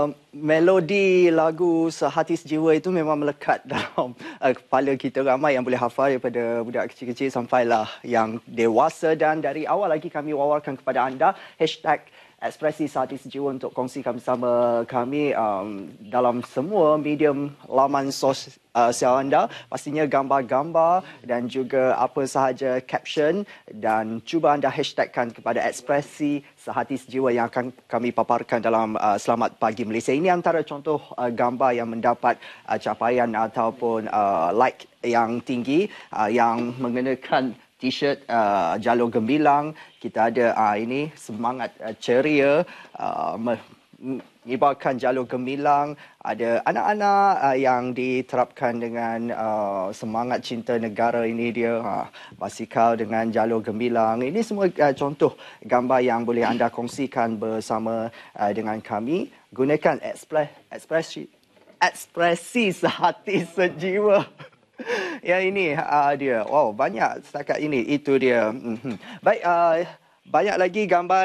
Um, melodi lagu sehati sejiwa itu memang melekat dalam uh, kepala kita ramai yang boleh hafal daripada budak kecil-kecil sampailah yang dewasa dan dari awal lagi kami wawarkan kepada anda hashtag ekspresi sehati sejiwa untuk kongsikan bersama kami um, dalam semua medium laman sosial uh, anda. Pastinya gambar-gambar dan juga apa sahaja caption dan cuba anda hashtagkan kepada ekspresi sehati sejiwa yang akan kami paparkan dalam uh, Selamat Pagi Malaysia. Ini antara contoh uh, gambar yang mendapat uh, capaian ataupun uh, like yang tinggi uh, yang mengenakan t-shirt uh, jalur gembilang kita ada uh, ini semangat uh, ceria uh, menyebarkan jalur gemilang ada anak-anak uh, yang diterapkan dengan uh, semangat cinta negara ini dia uh, basikal dengan jalur gemilang ini semua uh, contoh gambar yang boleh anda kongsikan bersama uh, dengan kami gunakan ekspres ekspresi ekspresi sehati sejiwa ya ini uh, dia. Wow, banyak setakat ini. Itu dia. Mm-hmm. Baik, uh, banyak lagi gambar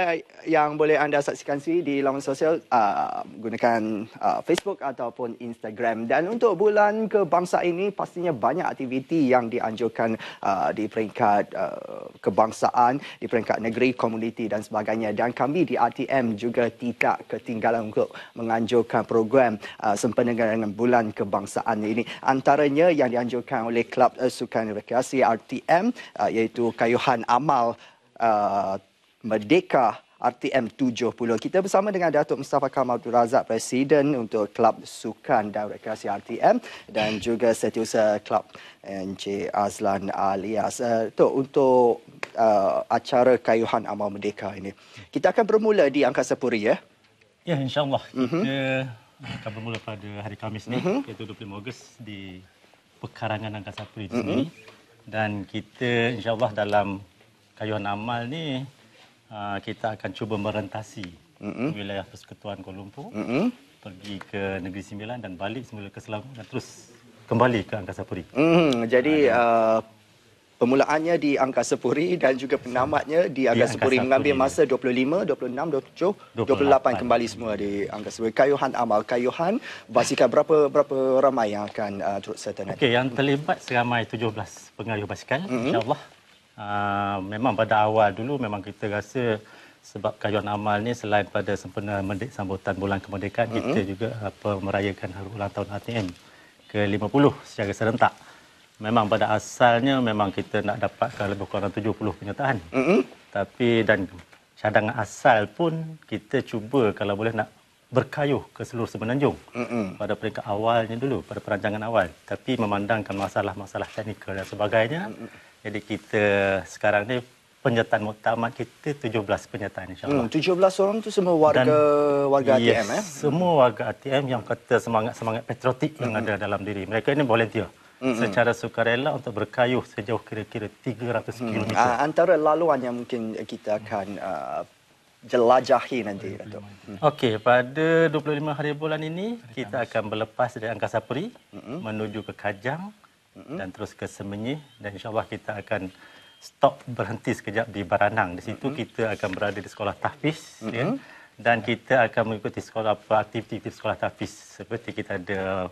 yang boleh anda saksikan sendiri di laman sosial uh, gunakan uh, Facebook ataupun Instagram. Dan untuk bulan kebangsa ini pastinya banyak aktiviti yang dianjurkan uh, di peringkat uh, kebangsaan, di peringkat negeri, komuniti dan sebagainya. Dan kami di RTM juga tidak ketinggalan untuk menganjurkan program uh, sempena dengan bulan kebangsaan ini. Antaranya yang dianjurkan oleh Kelab uh, Sukan Rekreasi RTM uh, iaitu Kayuhan Amal uh, Merdeka RTM 70. Kita bersama dengan Datuk Mustafa Kamal Abdul Razak, Presiden untuk Klub Sukan dan Rekreasi RTM dan juga Setiausaha Klub Encik Azlan Alias. Uh, untuk uh, acara Kayuhan Amal Merdeka ini, kita akan bermula di Angkasa Puri ya? Ya, insyaAllah. Mhm. Kita uh-huh. akan bermula pada hari Kamis ni, uh-huh. iaitu 25 Ogos di Pekarangan Angkasa Puri di Uh-huh. Dan kita insyaAllah dalam Kayuhan Amal ni, Ah, kita akan cuba merentasi mm-hmm. wilayah Persekutuan Kuala Lumpur mm-hmm. pergi ke Negeri Sembilan dan balik semula ke Selangor dan terus kembali ke Angkasa Puri. Mm, jadi ah, uh, Permulaannya di Angkasa Puri dan juga penamatnya di Angkasa, Angkasa Puri mengambil masa 25, 26, 27, 28, 28 kembali semua di Angkasa Puri. Kayuhan Amal, Kayuhan, basikal berapa berapa ramai yang akan uh, turut serta? Okay, yang terlibat seramai 17 pengayuh basikal. Mm-hmm. InsyaAllah Uh, memang pada awal dulu memang kita rasa sebab kajian amal ni selain pada sempena mendek sambutan bulan kemerdekaan mm-hmm. kita juga apa merayakan hari ulang tahun ATM ke-50 secara serentak. Memang pada asalnya memang kita nak dapatkan lebih kurang 70 penyertaan. Mm-hmm. Tapi dan cadangan asal pun kita cuba kalau boleh nak berkayuh ke seluruh semenanjung mm-hmm. pada peringkat awalnya dulu pada perancangan awal tapi memandangkan masalah-masalah teknikal dan sebagainya mm-hmm. Jadi kita sekarang ni penyertaan muktamad kita 17 penyertaan insyaAllah. Hmm, 17 orang tu semua warga Dan, warga ATM yes, eh? Semua warga ATM yang kata semangat-semangat patriotik hmm. yang ada dalam diri. Mereka ini volunteer. Mm-hmm. secara sukarela untuk berkayuh sejauh kira-kira 300 km. Mm. Antara laluan yang mungkin kita akan uh, jelajahi nanti Datuk. Mm. Okey, pada 25 hari bulan ini hari kita Kamis. akan berlepas dari Angkasa Puri mm-hmm. menuju ke Kajang, dan terus ke Semenyi dan insyaallah kita akan stop berhenti sekejap di Baranang. Di situ mm-hmm. kita akan berada di sekolah Tafis mm-hmm. ya. dan kita akan mengikuti sekolah aktiviti sekolah Tafis seperti kita ada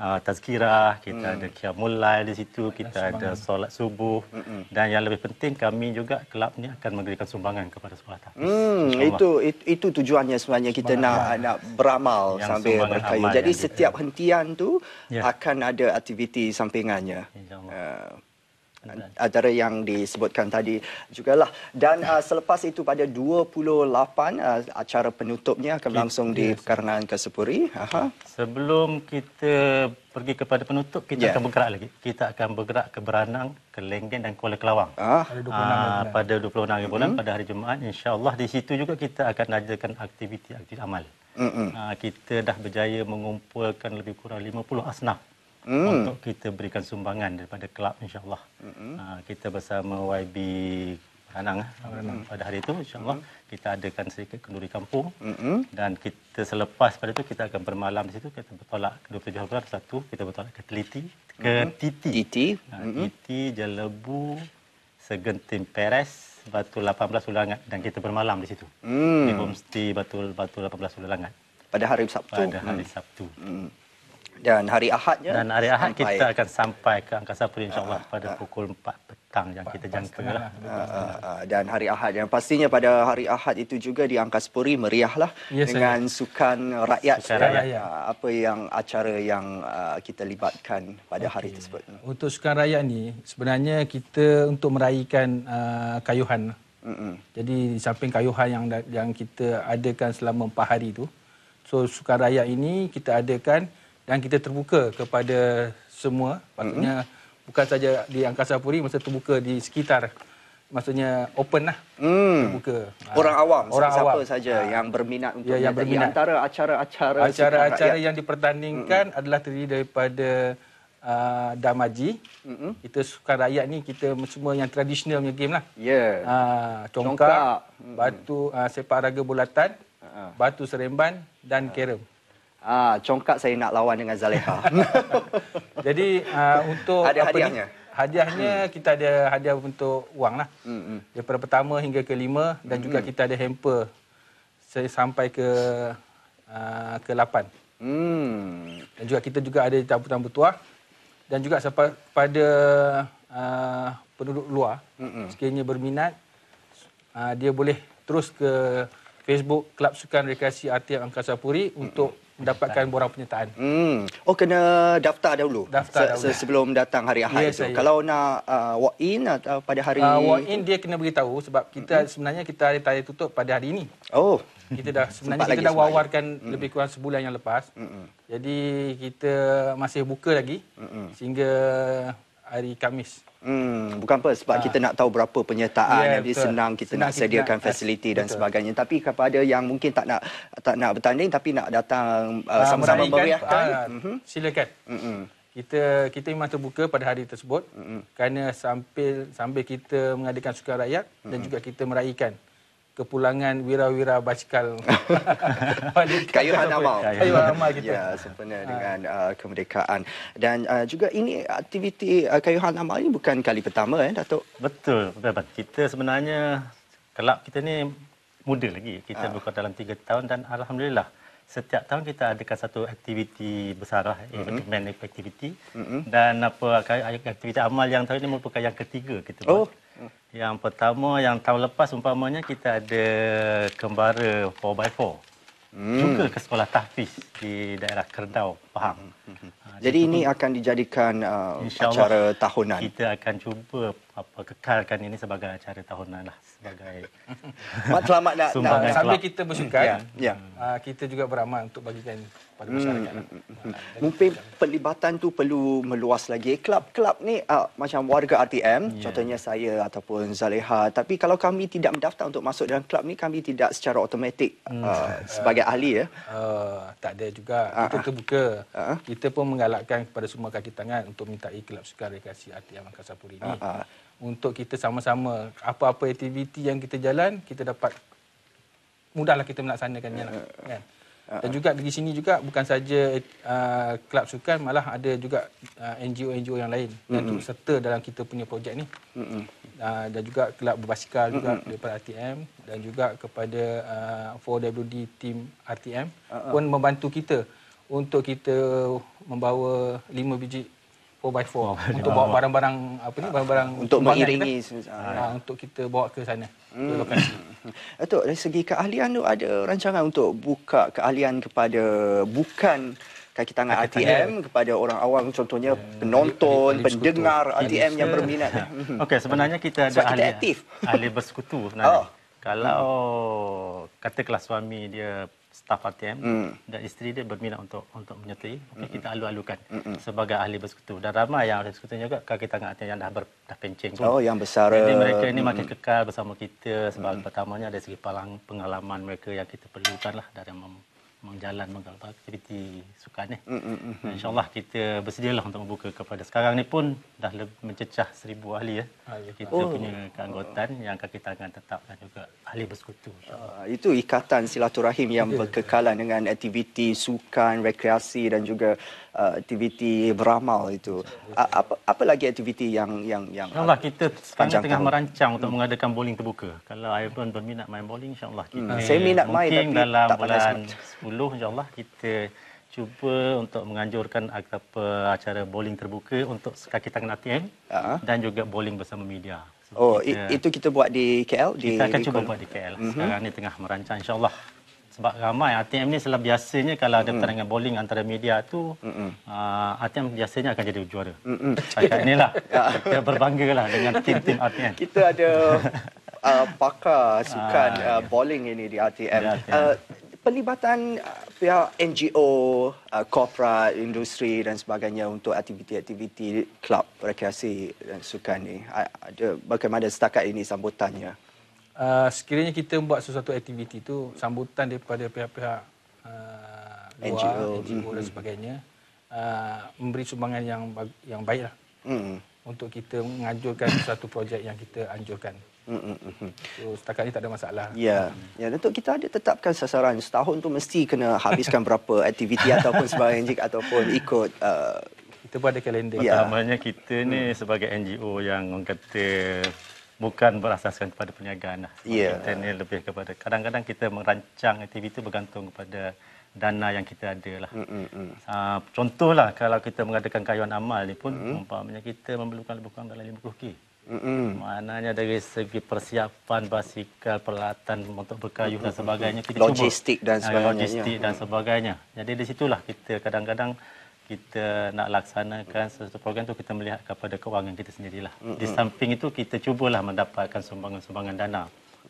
uh, tazkirah, kita hmm. ada qiyamullail di situ, kita Ayah, ada solat subuh hmm. dan yang lebih penting kami juga kelab ni akan memberikan sumbangan kepada sekolah tahfiz. Hmm, itu, itu itu tujuannya sebenarnya kita nak ya. nak beramal yang sambil berkhayal. Jadi setiap hentian tu ya. akan ada aktiviti sampingannya. insya antara yang disebutkan tadi juga lah, dan uh, selepas itu pada 28 uh, acara penutupnya akan langsung di perkarangan Kesepuri. Aha. Sebelum kita pergi kepada penutup kita yeah. akan bergerak lagi. Kita akan bergerak ke Beranang, ke Lenggen dan Kuala Kelawang. Ah. Pada 26 uh, ah, pada 26 bulan mm. pada hari Jumaat insya-Allah di situ juga kita akan ajarkan aktiviti-aktiviti amal. Mm-hmm. kita dah berjaya mengumpulkan lebih kurang 50 asnaf mm. untuk kita berikan sumbangan daripada kelab insyaallah. Mm -hmm. Ah, kita bersama YB Ranang mm -hmm. pada hari itu insyaallah mm -hmm. kita adakan sedikit kenduri kampung mm -hmm. dan kita selepas pada itu kita akan bermalam di situ kita bertolak 27 Ogos satu kita bertolak ke Teliti ke mm -hmm. Titi. Titi. Uh, mm -hmm. Titi Jelebu Segenting Peres Batu 18 Ulangat dan kita bermalam di situ. Mm. Di homestay Batu Batu 18 Ulangat. Pada hari Sabtu. Pada hari mm. Sabtu. Mm dan hari Ahadnya dan hari Ahad sampai. kita akan sampai ke angkasa Puri insyaallah uh, pada uh, pukul 4 petang yang 4, kita jangka lah. uh, uh, uh, dan hari Ahad yang pastinya pada hari Ahad itu juga di angkasa pura meriahlah yes, dengan saya. sukan rakyat, sukan rakyat. Uh, apa yang acara yang uh, kita libatkan pada okay. hari tersebut untuk sukan rakyat ni sebenarnya kita untuk meraihkan uh, kayuhan mm-hmm. jadi di samping kayuhan yang yang kita adakan selama 4 hari tu so sukan rakyat ini kita adakan dan kita terbuka kepada semua maksudnya mm-hmm. bukan saja di Angkasa Puri masa terbuka di sekitar maksudnya open lah mm. terbuka ah. orang awam orang siapa awam. saja ha. yang berminat ya, untuk ya, yang berminat. antara acara-acara acara-acara yang dipertandingkan mm-hmm. adalah terdiri daripada Uh, damaji mm-hmm. kita suka rakyat ni kita semua yang tradisional punya game lah ya yeah. uh, congkak, Mm-hmm. batu uh, sepak raga bulatan uh-huh. batu seremban dan uh-huh. kerem Ah, congkak saya nak lawan dengan Zaleha. Jadi uh, untuk ada apa hadiahnya? Ni? Hadiahnya hmm. kita ada hadiah untuk wang lah. Hmm, hmm. Daripada pertama hingga kelima dan hmm, juga hmm. kita ada hamper saya sampai ke uh, ke lapan. Hmm. Dan juga kita juga ada tabutan bertuah dan juga sampai pada uh, penduduk luar hmm, hmm. sekiranya berminat uh, dia boleh terus ke Facebook Kelab Sukan Rekreasi Artian Angkasa Puri hmm, untuk hmm mendapatkan borang penyertaan. Hmm. Oh kena daftar dahulu. Daftar se dahulu. sebelum datang hari Ahad yes, ya, itu. Saya. Kalau nak uh, walk in atau pada hari uh, walk in dia kena beritahu sebab kita mm -hmm. sebenarnya kita hari tayar tutup pada hari ini. Oh. Kita dah sebenarnya kita dah wawarkan mm. lebih kurang sebulan yang lepas. Mm -hmm. Jadi kita masih buka lagi mm -hmm. sehingga hari Kamis. Hmm, bukan apa sebab ha. kita nak tahu berapa penyertaan yeah, jadi betul. senang kita senang nak kita sediakan fasiliti dan betul. sebagainya tapi kepada yang mungkin tak nak tak nak bertanding tapi nak datang ha, uh, ah, sama-sama meriahkan kan? ha, mm-hmm. silakan mm-hmm. kita kita memang terbuka pada hari tersebut mm-hmm. kerana sambil sambil kita mengadakan sukan rakyat mm-hmm. dan juga kita meraihkan kepulangan wira-wira basikal kayuhan amal kayuhan amal gitu ya sempena ha. dengan uh, kemerdekaan dan uh, juga ini aktiviti uh, kayuhan amal ini bukan kali pertama eh datuk betul betul kita sebenarnya kelab kita ni muda lagi kita uh. Ah. buka dalam 3 tahun dan alhamdulillah setiap tahun kita adakan satu aktiviti besar lah mm-hmm. event aktiviti mm-hmm. dan apa aktiviti amal yang tahun ini merupakan yang ketiga kita oh. buat yang pertama yang tahun lepas umpamanya kita ada kembara 4x4. Hmm. Juga ke sekolah tahfiz di daerah Kerdau, Pahang. Hmm, hmm, hmm. Ha, Jadi ini akan dijadikan uh, acara tahunan. Kita akan cuba apa kekalkan ini sebagai acara tahunan lah sebagai Mat selamat nak, nak sambil kita bersukan. Hmm, ya. ya. Uh, kita juga beramal untuk bagikan pada masyarakat. Hmm, hmm, hmm, hmm. Mungkin pelibatan tu perlu meluas lagi. Kelab-kelab ni uh, macam warga RTM, yeah. contohnya saya ataupun Zaleha. Tapi kalau kami tidak mendaftar untuk masuk dalam kelab ni, kami tidak secara automatik uh, sebagai ahli ya. Uh, tak ada juga. Kita terbuka. Uh-huh. Kita pun menggalakkan kepada semua kaki tangan untuk minta klub sukan rekreasi RTM Angkasa Puri ini uh-huh. untuk kita sama-sama apa-apa aktiviti yang kita jalan, kita dapat mudahlah kita melaksanakannya uh-huh. kan. Ah, dan ah. juga di sini juga bukan saja uh, kelab sukan malah ada juga NGO-NGO yang lain mm-hmm. yang turut serta dalam kita punya projek ni. Mm-hmm. Uh, dan juga kelab berbasikal juga mm-hmm. daripada RTM dan juga kepada uh, 4WD team RTM uh-huh. pun membantu kita untuk kita membawa 5 biji 4x4 oh, untuk bawa barang-barang apa ni barang-barang untuk mengiringi lah. uh, untuk kita bawa ke sana mm. ke lokasi. Atau dari segi keahlian tu ada rancangan untuk buka keahlian kepada bukan kaki tangan kaki RTM tangan. kepada orang awam contohnya yeah. penonton, Adi, Adi pendengar ATM RTM yang berminat. Okey, sebenarnya kita ada Sebab kita aktif. ahli bersekutu sebenarnya. Oh. Kalau hmm. kelas suami dia staf ATM mm. dan isteri dia berminat untuk untuk menyertai okay, hmm. kita alu-alukan Mm-mm. sebagai ahli bersekutu dan ramai yang ahli bersekutu juga kaki tangan ATM yang dah ber, dah pencing pun. oh yang besar jadi mereka ini mm. makin hmm. kekal bersama kita sebab mm. pertamanya ada segi pengalaman mereka yang kita perlukan lah dari memang jalan mengal aktiviti sukan ni. Mm-hmm. Insya-Allah kita bersedialah untuk membuka kepada sekarang ni pun dah mencecah seribu ahli ya. Ah, ya. kita oh. punya keanggotaan oh. yang kita akan tetap dan juga ahli bersekutu. Uh, itu ikatan silaturahim yang yeah. berkekalan dengan aktiviti sukan, rekreasi dan juga uh, aktiviti Brahmal itu. Uh, apa, apa lagi aktiviti yang yang yang Allah kita sekarang tengah tahun. merancang untuk hmm. mengadakan bowling terbuka. Kalau Ivan berminat main bowling insya-Allah kita. Hmm. Saya minat main tapi dalam tak bulan sepuluh, insya-Allah kita cuba untuk menganjurkan apa acara bowling terbuka untuk kaki tangan ATM uh-huh. Ha? dan juga bowling bersama media. Oh, kita, itu kita buat di KL? Kita di akan cuba buat di KL. Mhm. Sekarang mm-hmm. ini tengah merancang insyaAllah sebab ramai ATM ni selalu biasanya kalau ada pertandingan mm bowling antara media tu mm-hmm. uh, ah, RTM biasanya akan jadi juara. Mm-hmm. Kat inilah ya. kita berbangga dengan tim-tim ATM. Kita ada uh, pakar sukan uh, bowling ini di ATM. Uh, pelibatan pihak NGO, uh, corporate, industri dan sebagainya untuk aktiviti-aktiviti klub rekreasi dan sukan ini. Uh, ada bagaimana setakat ini sambutannya? uh, sekiranya kita buat sesuatu aktiviti itu sambutan daripada pihak-pihak uh, luar, NGO, NGO dan mm-hmm. sebagainya uh, memberi sumbangan yang yang baiklah. Hmm. Untuk kita menganjurkan satu projek yang kita anjurkan. Mm-hmm. So, setakat ini tak ada masalah. Ya. Yeah. Ya, yeah, untuk kita ada tetapkan sasaran setahun tu mesti kena habiskan berapa aktiviti ataupun sebagai NGO ataupun ikut uh... kita pun ada kalender. Ya. Pertamanya kita ni sebagai NGO yang orang kata bukan berasaskan kepada perniagaan lah. Yeah. Kita ni lebih kepada kadang-kadang kita merancang aktiviti bergantung kepada dana yang kita ada lah. Mm, mm, mm. Ah, contohlah kalau kita mengadakan kayuan amal ni pun mm. umpamanya kita memerlukan lebih kurang dalam 50k. Mm-hmm. Maknanya dari segi persiapan basikal, peralatan untuk berkayuh mm-hmm. dan mm, mm, mm, sebagainya kita logistik cuba. dan ah, sebagainya. Logistik dan sebagainya. Jadi di situlah kita kadang-kadang kita nak laksanakan sesuatu program tu kita melihat kepada kewangan kita sendirilah. Di samping itu kita cubalah mendapatkan sumbangan-sumbangan dana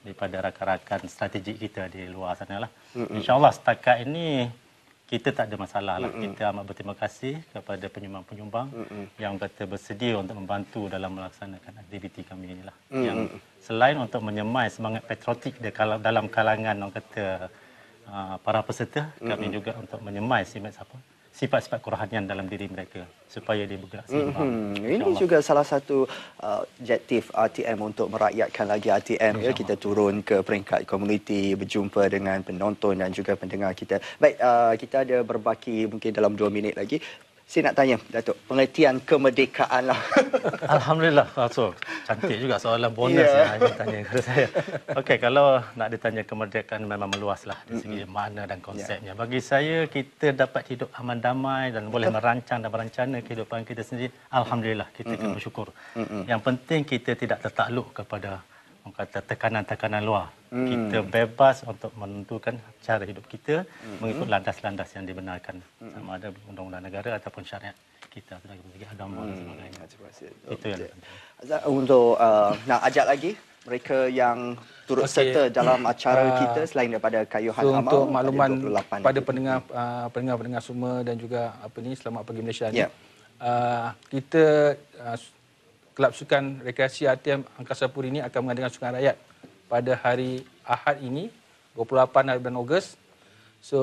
daripada rakan-rakan strategik kita di luar sana lah. Allah setakat ini kita tak ada masalah lah. Kita amat berterima kasih kepada penyumbang-penyumbang yang kata bersedia untuk membantu dalam melaksanakan aktiviti kami ini lah. Yang selain untuk menyemai semangat patriotik dalam kalangan orang kata ah, para peserta, kami juga untuk menyemai simet siapa sifat-sifat kerohanian dalam diri mereka supaya dia bergerak seimbang. Hmm. Ini juga salah satu objektif uh, RTM untuk merakyatkan lagi RTM. Ya. Kita turun ke peringkat komuniti, berjumpa dengan penonton dan juga pendengar kita. Baik, uh, kita ada berbaki mungkin dalam dua minit lagi saya nak tanya Datuk, pengertian kemerdekaan lah. Alhamdulillah, Datuk. Cantik juga soalan bonus yeah. yang saya tanya kepada saya. Okey, kalau nak ditanya kemerdekaan memang meluas lah di segi mm-hmm. mana dan ya. konsepnya. Yeah. Bagi saya, kita dapat hidup aman damai dan boleh merancang dan merancana kehidupan kita sendiri. Alhamdulillah, kita mm-hmm. kena bersyukur. Mm-hmm. Yang penting kita tidak tertakluk kepada orang kata tekanan-tekanan luar. Hmm. Kita bebas untuk menentukan cara hidup kita hmm. mengikut landas-landas yang dibenarkan hmm. sama ada undang-undang negara ataupun syariat kita sebagai pemegang agama hmm. dan sebagainya. Itu yang Azhar, untuk uh, nak ajak lagi mereka yang turut okay. serta dalam hmm. acara uh, kita selain daripada kayuhan so, untuk makluman pada pendengar hmm. uh, pendengar-pendengar semua dan juga apa ni selamat pagi Malaysia yeah. Uh, kita uh, Kelab Sukan Rekreasi ATM Angkasa Puri ini akan mengadakan Sukan Rakyat pada hari Ahad ini, 28 hari bulan Ogos. So,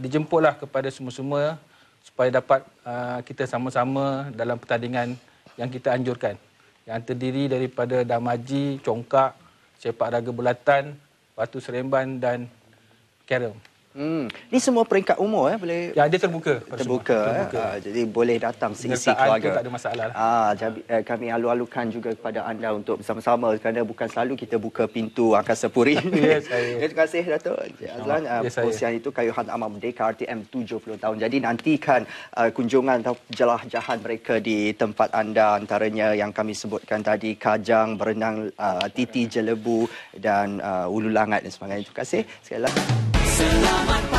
dijemputlah kepada semua-semua supaya dapat uh, kita sama-sama dalam pertandingan yang kita anjurkan. Yang terdiri daripada Damaji, Congkak, Sepak Raga Bulatan, Batu Seremban dan Kerem. Hmm. Ni semua peringkat umur eh boleh. Ya dia terbuka. Terbuka. Eh? terbuka. Ha, jadi boleh datang seisi keluarga. Tak ada masalah. Ah ha, kami alu-alukan juga kepada anda untuk bersama-sama kerana bukan selalu kita buka pintu angkasa puri. Yes, ya, saya. Ya, terima kasih Dato. Ya, Azlan ah, yes, uh, usia itu kayuhan Amam Merdeka RTM 70 tahun. Jadi nantikan uh, kunjungan atau jelajahan mereka di tempat anda antaranya yang kami sebutkan tadi Kajang, berenang uh, Titi Jelebu dan uh, Ulu Langat dan sebagainya. Terima kasih. Sekali lagi. selamat